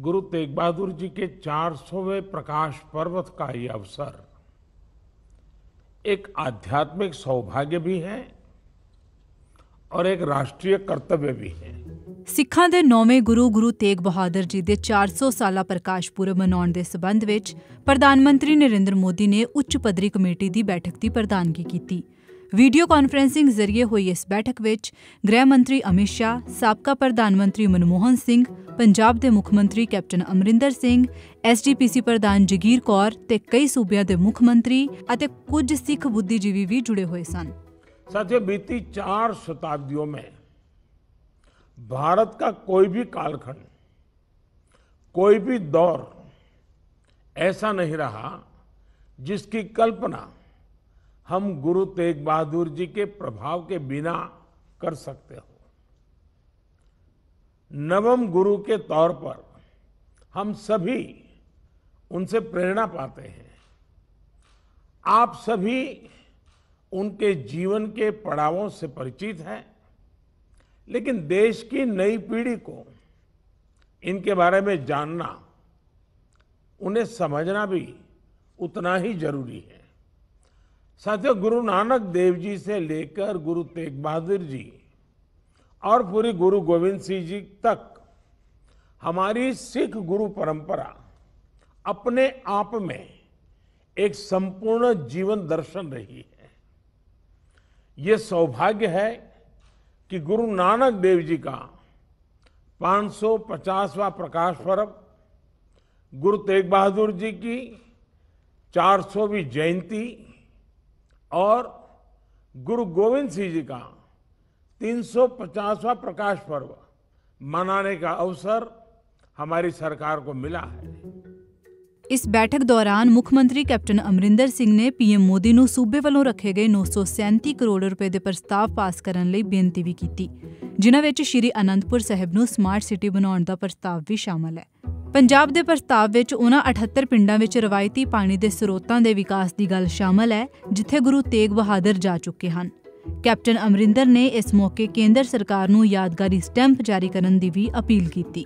गुरु तेग बहादुर जी के 400वें प्रकाश पर्वत का ये अवसर एक आध्यात्मिक सौभाग्य भी है ਔਰ ਇੱਕ ਰਾਸ਼ਟਰੀ ਕਰਤੱਵ ਵੀ ਹੈ ਸਿੱਖਾਂ ਦੇ ਨੌਵੇਂ ਗੁਰੂ ਗੁਰੂ ਤੇਗ ਬਹਾਦਰ ਜੀ ਦੇ 400 ਸਾਲਾ ਪ੍ਰਕਾਸ਼ ਪੁਰਬ ਮਨਾਉਣ ਦੇ ਸਬੰਧ ਵਿੱਚ ਪ੍ਰਧਾਨ ਮੰਤਰੀ ਨਰਿੰਦਰ ਮੋਦੀ ਨੇ ਉੱਚ ਪੱਧਰੀ ਕਮੇਟੀ ਦੀ ਬੈਠਕ ਦੀ ਪ੍ਰਧਾਨਗੀ ਕੀਤੀ ਵੀਡੀਓ ਕਾਨਫਰੈਂਸਿੰਗ ਜ਼ਰੀਏ ਹੋਈ ਇਸ ਬੈਠਕ ਵਿੱਚ ਗ੍ਰਹਿ ਮੰਤਰੀ ਅਮਿਤ ਸ਼ਾਹ, ਸਾਬਕਾ ਪ੍ਰਧਾਨ ਮੰਤਰੀ ਮਨਮੋਹਨ ਸਿੰਘ, ਪੰਜਾਬ ਦੇ ਮੁੱਖ ਮੰਤਰੀ ਕੈਪਟਨ ਅਮਰਿੰਦਰ ਸਿੰਘ, ਐਸਡੀਪੀਸੀ ਪ੍ਰਧਾਨ ਜਗੀਰ ਕੌਰ ਤੇ ਕਈ ਸੂਬਿਆਂ ਦੇ ਮੁੱਖ ਮੰਤਰੀ ਅਤੇ ਕੁਝ ਸਿੱਖ ਬੁੱਧੀਜੀਵੀ ਵੀ ਜੁੜੇ ਹੋਏ ਸਨ। साथियों बीती चार शताब्दियों में भारत का कोई भी कालखंड कोई भी दौर ऐसा नहीं रहा जिसकी ਕਲਪਨਾ हम गुरु तेग बहादुर जी के प्रभाव के बिना कर सकते हो नवम गुरु के तौर पर हम सभी उनसे प्रेरणा पाते हैं आप सभी उनके जीवन के पड़ावों से परिचित हैं लेकिन देश की नई पीढ़ी को इनके बारे में जानना उन्हें समझना भी उतना ही जरूरी है साथियों गुरु नानक देव जी से लेकर गुरु तेग बहादुर जी और पूरी गुरु गोविंद सिंह जी तक हमारी सिख गुरु परंपरा अपने आप में एक संपूर्ण जीवन दर्शन रही है ये सौभाग्य है कि गुरु नानक देव जी का 550वां प्रकाश पर्व गुरु तेग बहादुर जी की 400वीं जयंती और गुरु गोविंद सिंह जी का 350वां प्रकाश पर्व मनाने का अवसर हमारी सरकार को मिला है इस बैठक दौरान मुख्यमंत्री कैप्टन अमरिंदर सिंह ने पीएम मोदी ने सूबे वालों रखे गए नौ सौ सैंती करोड़ रुपए के प्रस्ताव पास करने लिए बेनती भी की जिन्हों श्री अनंतपुर साहब न स्मार्ट सिटी बनाने का प्रस्ताव भी शामिल है ਪੰਜਾਬ ਦੇ ਪ੍ਰਸਤਾਵ ਵਿੱਚ ਉਹਨਾਂ 78 ਪਿੰਡਾਂ ਵਿੱਚ ਰਵਾਇਤੀ ਪਾਣੀ ਦੇ ਸਰੋਤਾਂ ਦੇ ਵਿਕਾਸ ਦੀ ਗੱਲ ਸ਼ਾਮਲ ਹੈ ਜਿੱਥੇ ਗੁਰੂ ਤੇਗ ਬਹਾਦਰ ਜਾ ਚੁੱਕੇ ਹਨ ਕੈਪਟਨ ਅਮਰਿੰਦਰ ਨੇ ਇਸ ਮੌਕੇ ਕੇਂਦਰ ਸਰਕਾਰ ਨੂੰ ਯਾਦਗਾਰੀ ਸਟੈਂਪ ਜਾਰੀ ਕਰਨ ਦੀ ਵੀ ਅਪੀਲ ਕੀਤੀ